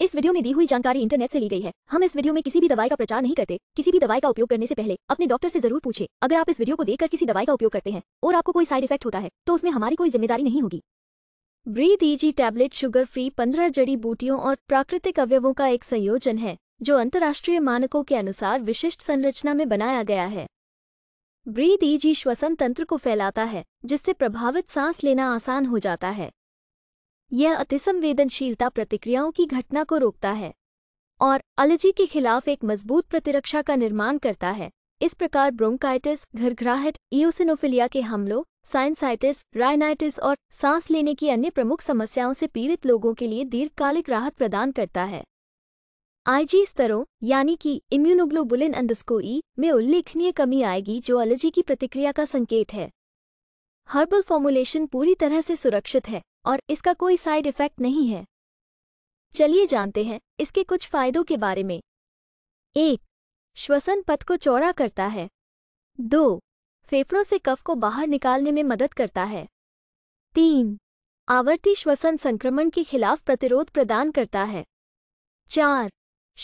इस वीडियो में दी हुई जानकारी इंटरनेट से ली गई है हम इस वीडियो में किसी भी दवाई का प्रचार नहीं करते किसी भी दवाई का उपयोग करने से पहले अपने डॉक्टर से जरूर पूछे अगर आप इस वीडियो को देखकर किसी दवाई का उपयोग करते हैं और आपको कोई साइड इफेक्ट होता है तो उसमें हमारी कोई जिम्मेदारी नहीं होगी breathe easy tablet sugar free पंद्रह जड़ी बूटियों और प्राकृतिक अवयवों का एक संयोजन है जो अंतर्राष्ट्रीय मानकों के अनुसार विशिष्ट संरचना में बनाया गया है ब्रीथ ईजी श्वसन तंत्र को फैलाता है जिससे प्रभावित सांस लेना आसान हो जाता है यह अतिसंवेदनशीलता प्रतिक्रियाओं की घटना को रोकता है और अलर्जी के खिलाफ एक मजबूत प्रतिरक्षा का निर्माण करता है इस प्रकार ब्रोंकाइटिस घरघराहट ईओसिनोफिलिया के हमलों साइंसाइटिस राइनाइटिस और सांस लेने की अन्य प्रमुख समस्याओं से पीड़ित लोगों के लिए दीर्घकालिक राहत प्रदान करता है आईजी स्तरों यानी कि इम्यूनोग्लोबुलिन अंडस्को ई में उल्लेखनीय कमी आएगी जो अलर्जी की प्रतिक्रिया का संकेत है हर्बल फॉर्मुलेशन पूरी तरह से सुरक्षित है और इसका कोई साइड इफेक्ट नहीं है चलिए जानते हैं इसके कुछ फायदों के बारे में एक श्वसन पथ को चौड़ा करता है दो फेफड़ों से कफ को बाहर निकालने में मदद करता है तीन आवर्ती श्वसन संक्रमण के खिलाफ प्रतिरोध प्रदान करता है चार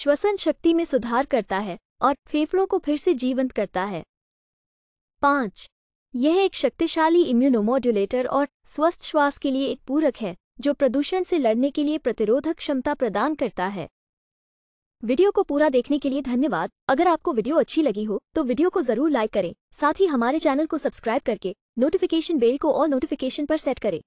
श्वसन शक्ति में सुधार करता है और फेफड़ों को फिर से जीवंत करता है पाँच यह एक शक्तिशाली इम्यूनोमोड्यूलेटर और स्वस्थ श्वास के लिए एक पूरक है जो प्रदूषण से लड़ने के लिए प्रतिरोधक क्षमता प्रदान करता है वीडियो को पूरा देखने के लिए धन्यवाद अगर आपको वीडियो अच्छी लगी हो तो वीडियो को जरूर लाइक करें साथ ही हमारे चैनल को सब्सक्राइब करके नोटिफिकेशन बेल को और नोटिफिकेशन पर सेट करें